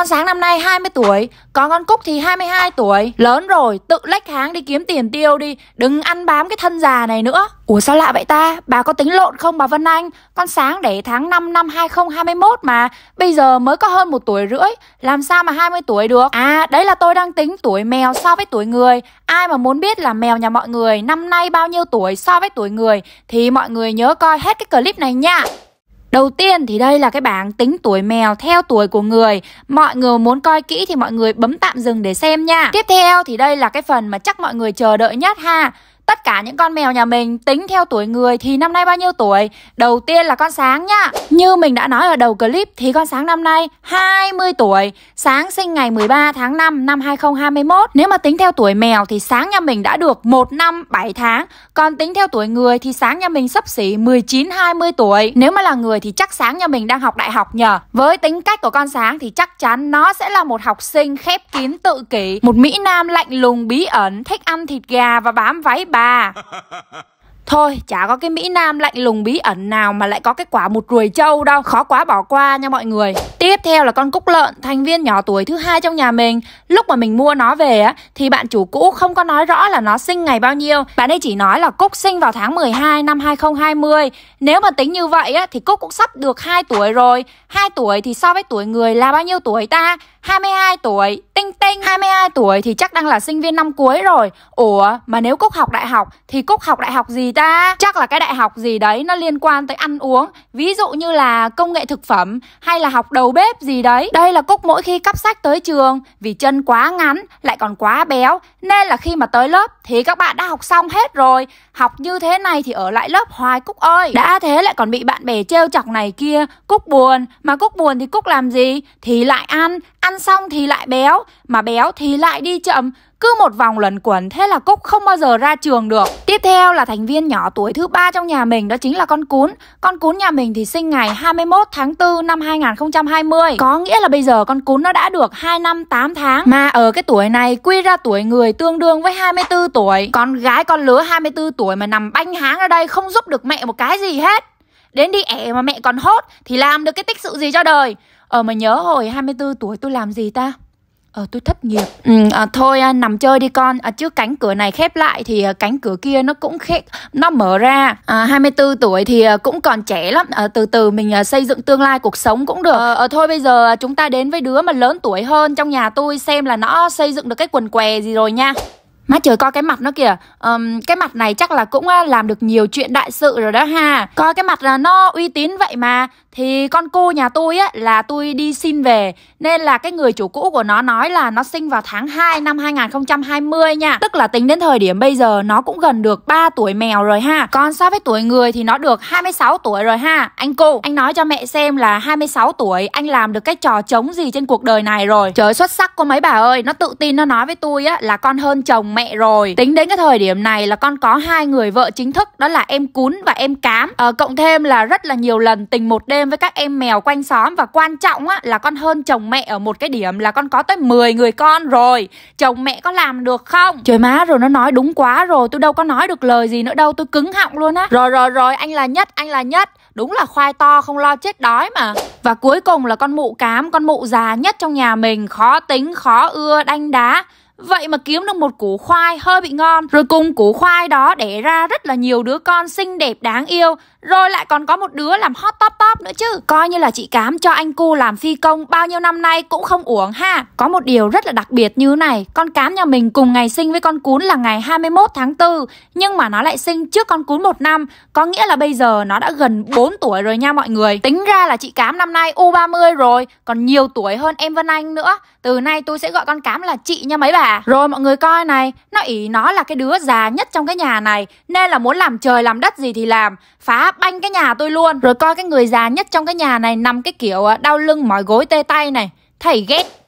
Con Sáng năm nay 20 tuổi, còn con Cúc thì 22 tuổi. Lớn rồi, tự lách háng đi kiếm tiền tiêu đi, đừng ăn bám cái thân già này nữa. Ủa sao lạ vậy ta? Bà có tính lộn không bà Vân Anh? Con Sáng để tháng 5 năm 2021 mà, bây giờ mới có hơn một tuổi rưỡi, làm sao mà 20 tuổi được? À, đấy là tôi đang tính tuổi mèo so với tuổi người. Ai mà muốn biết là mèo nhà mọi người năm nay bao nhiêu tuổi so với tuổi người thì mọi người nhớ coi hết cái clip này nha. Đầu tiên thì đây là cái bảng tính tuổi mèo theo tuổi của người. Mọi người muốn coi kỹ thì mọi người bấm tạm dừng để xem nha. Tiếp theo thì đây là cái phần mà chắc mọi người chờ đợi nhất ha tất cả những con mèo nhà mình tính theo tuổi người thì năm nay bao nhiêu tuổi? Đầu tiên là con Sáng nhá. Như mình đã nói ở đầu clip thì con Sáng năm nay 20 tuổi. Sáng sinh ngày 13 tháng 5 năm 2021. Nếu mà tính theo tuổi mèo thì Sáng nhà mình đã được 1 năm 7 tháng. Còn tính theo tuổi người thì Sáng nhà mình sắp xỉ 19 20 tuổi. Nếu mà là người thì chắc Sáng nhà mình đang học đại học nhờ. Với tính cách của con Sáng thì chắc chắn nó sẽ là một học sinh khép kín tự kỷ, một mỹ nam lạnh lùng bí ẩn, thích ăn thịt gà và bám váy bà bà Thôi chả có cái Mỹ Nam lạnh lùng bí ẩn nào mà lại có cái quả một ruồi trâu đâu Khó quá bỏ qua nha mọi người Tiếp theo là con cúc lợn, thành viên nhỏ tuổi thứ hai trong nhà mình Lúc mà mình mua nó về á thì bạn chủ cũ không có nói rõ là nó sinh ngày bao nhiêu Bạn ấy chỉ nói là Cúc sinh vào tháng 12 năm 2020 Nếu mà tính như vậy á thì Cúc cũng sắp được 2 tuổi rồi 2 tuổi thì so với tuổi người là bao nhiêu tuổi ta 22 tuổi, tinh tinh 22 tuổi thì chắc đang là sinh viên năm cuối rồi Ủa mà nếu Cúc học đại học thì Cúc học đại học gì ta? Chắc là cái đại học gì đấy nó liên quan tới ăn uống Ví dụ như là công nghệ thực phẩm hay là học đầu bếp gì đấy Đây là Cúc mỗi khi cắp sách tới trường Vì chân quá ngắn lại còn quá béo Nên là khi mà tới lớp thì các bạn đã học xong hết rồi Học như thế này thì ở lại lớp hoài Cúc ơi Đã thế lại còn bị bạn bè trêu chọc này kia Cúc buồn Mà Cúc buồn thì Cúc làm gì? Thì lại ăn ăn xong thì lại béo mà béo thì lại đi chậm cứ một vòng luẩn quẩn thế là cúc không bao giờ ra trường được tiếp theo là thành viên nhỏ tuổi thứ ba trong nhà mình đó chính là con cún con cún nhà mình thì sinh ngày 21 tháng 4 năm 2020 có nghĩa là bây giờ con cún nó đã được 2 năm 8 tháng mà ở cái tuổi này quy ra tuổi người tương đương với 24 tuổi con gái con lứa 24 tuổi mà nằm banh háng ở đây không giúp được mẹ một cái gì hết đến đi ẻ mà mẹ còn hốt thì làm được cái tích sự gì cho đời Ờ mà nhớ hồi 24 tuổi tôi làm gì ta? Ờ tôi thất nghiệp. Ừ, à, thôi à, nằm chơi đi con. À, chứ cánh cửa này khép lại thì à, cánh cửa kia nó cũng khép nó mở ra. À, 24 tuổi thì à, cũng còn trẻ lắm. À, từ từ mình à, xây dựng tương lai cuộc sống cũng được. Ờ à, thôi bây giờ à, chúng ta đến với đứa mà lớn tuổi hơn trong nhà tôi xem là nó xây dựng được cái quần què gì rồi nha. Má trời coi cái mặt nó kìa um, Cái mặt này chắc là cũng à, làm được nhiều chuyện đại sự rồi đó ha Coi cái mặt là nó uy tín vậy mà thì con cô nhà tôi á là tôi đi xin về nên là cái người chủ cũ của nó nói là nó sinh vào tháng 2 năm 2020 nha. Tức là tính đến thời điểm bây giờ nó cũng gần được 3 tuổi mèo rồi ha. Còn so với tuổi người thì nó được 26 tuổi rồi ha. Anh cô, anh nói cho mẹ xem là 26 tuổi anh làm được cái trò trống gì trên cuộc đời này rồi. Trời xuất sắc cô mấy bà ơi, nó tự tin nó nói với tôi á là con hơn chồng mẹ rồi. Tính đến cái thời điểm này là con có hai người vợ chính thức đó là em cún và em cám. À, cộng thêm là rất là nhiều lần tình một đêm game với các em mèo quanh xóm và quan trọng á, là con hơn chồng mẹ ở một cái điểm là con có tới 10 người con rồi chồng mẹ có làm được không trời má rồi nó nói đúng quá rồi tôi đâu có nói được lời gì nữa đâu tôi cứng họng luôn á rồi rồi rồi anh là nhất anh là nhất đúng là khoai to không lo chết đói mà và cuối cùng là con mụ cám con mụ già nhất trong nhà mình khó tính khó ưa đanh đá Vậy mà kiếm được một củ khoai hơi bị ngon Rồi cùng củ khoai đó đẻ ra rất là nhiều đứa con xinh đẹp đáng yêu Rồi lại còn có một đứa làm hot top top nữa chứ Coi như là chị cám cho anh cu làm phi công bao nhiêu năm nay cũng không uổng ha Có một điều rất là đặc biệt như này Con cám nhà mình cùng ngày sinh với con cún là ngày 21 tháng 4 Nhưng mà nó lại sinh trước con cún một năm Có nghĩa là bây giờ nó đã gần 4 tuổi rồi nha mọi người Tính ra là chị cám năm nay U30 rồi Còn nhiều tuổi hơn em Vân Anh nữa Từ nay tôi sẽ gọi con cám là chị nha mấy bà Dạ. Rồi mọi người coi này Nó ý nó là cái đứa già nhất trong cái nhà này Nên là muốn làm trời làm đất gì thì làm Phá banh cái nhà tôi luôn Rồi coi cái người già nhất trong cái nhà này Nằm cái kiểu ờ, đau lưng mỏi gối tê tay này Thầy ghét